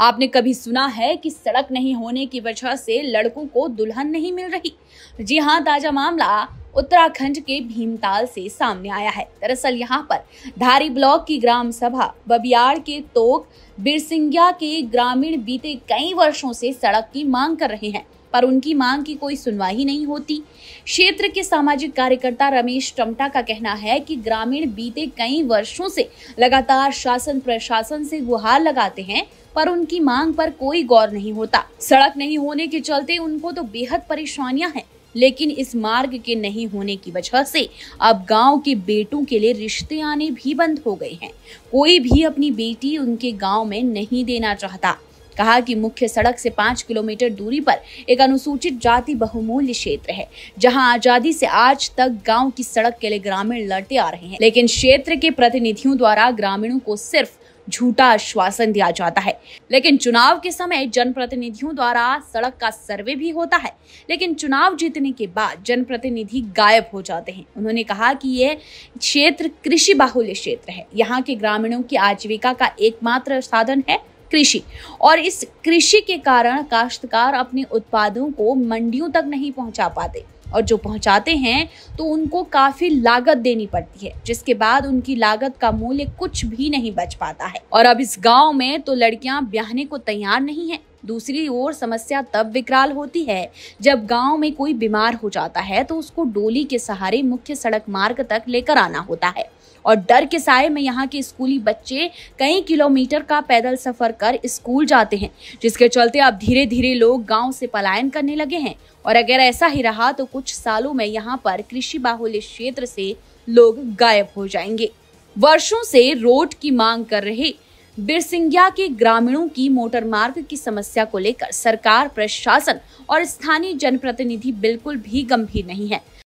आपने कभी सुना है कि सड़क नहीं होने की वजह से लड़कों को दुल्हन नहीं मिल रही जी हाँ ताजा मामला उत्तराखंड के भीमताल से सामने आया है दरअसल यहाँ पर धारी ब्लॉक की ग्राम सभा बबियाड़ के तोक बिरसिंगिया के ग्रामीण बीते कई वर्षों से सड़क की मांग कर रहे हैं पर उनकी मांग की कोई सुनवाई नहीं होती क्षेत्र के सामाजिक कार्यकर्ता रमेश टमटा का कहना है कि ग्रामीण बीते कई वर्षों से लगातार शासन प्रशासन से गुहार लगाते हैं पर उनकी मांग पर कोई गौर नहीं होता सड़क नहीं होने के चलते उनको तो बेहद परेशानियां हैं लेकिन इस मार्ग के नहीं होने की वजह से अब गांव के बेटों के लिए रिश्ते आने भी बंद हो गए हैं कोई भी अपनी बेटी उनके गांव में नहीं देना चाहता कहा कि मुख्य सड़क से पांच किलोमीटर दूरी पर एक अनुसूचित जाति बहुमूल्य क्षेत्र है जहां आजादी से आज तक गांव की सड़क के लिए ग्रामीण लड़ते आ रहे हैं लेकिन क्षेत्र के प्रतिनिधियों द्वारा ग्रामीणों को सिर्फ झूठा आश्वासन दिया जाता है लेकिन चुनाव के समय जनप्रतिनिधियों द्वारा सड़क का सर्वे भी होता है लेकिन चुनाव जीतने के बाद जनप्रतिनिधि गायब हो जाते हैं उन्होंने कहा कि यह क्षेत्र कृषि बाहुल्य क्षेत्र है यहाँ के ग्रामीणों की आजीविका का एकमात्र साधन है कृषि और इस कृषि के कारण काश्तकार अपने उत्पादों को मंडियों तक नहीं पहुंचा पाते और जो पहुंचाते हैं तो उनको काफ़ी लागत देनी पड़ती है जिसके बाद उनकी लागत का मूल्य कुछ भी नहीं बच पाता है और अब इस गांव में तो लड़कियां ब्याहने को तैयार नहीं है दूसरी ओर समस्या तब विकराल होती है जब गांव में कोई बीमार हो जाता है तो उसको डोली के सहारे मुख्य सड़क मार्ग तक लेकर आना होता है और डर के साय में यहाँ के स्कूली बच्चे कई किलोमीटर का पैदल सफर कर स्कूल जाते हैं जिसके चलते अब धीरे धीरे लोग गाँव से पलायन करने लगे हैं और अगर ऐसा ही रहा तो कुछ सालों में यहाँ पर कृषि बाहुल्य क्षेत्र से लोग गायब हो जाएंगे वर्षों से रोड की मांग कर रहे बिरसिंगिया के ग्रामीणों की मोटर मार्ग की समस्या को लेकर सरकार प्रशासन और स्थानीय जनप्रतिनिधि बिल्कुल भी गंभीर नहीं है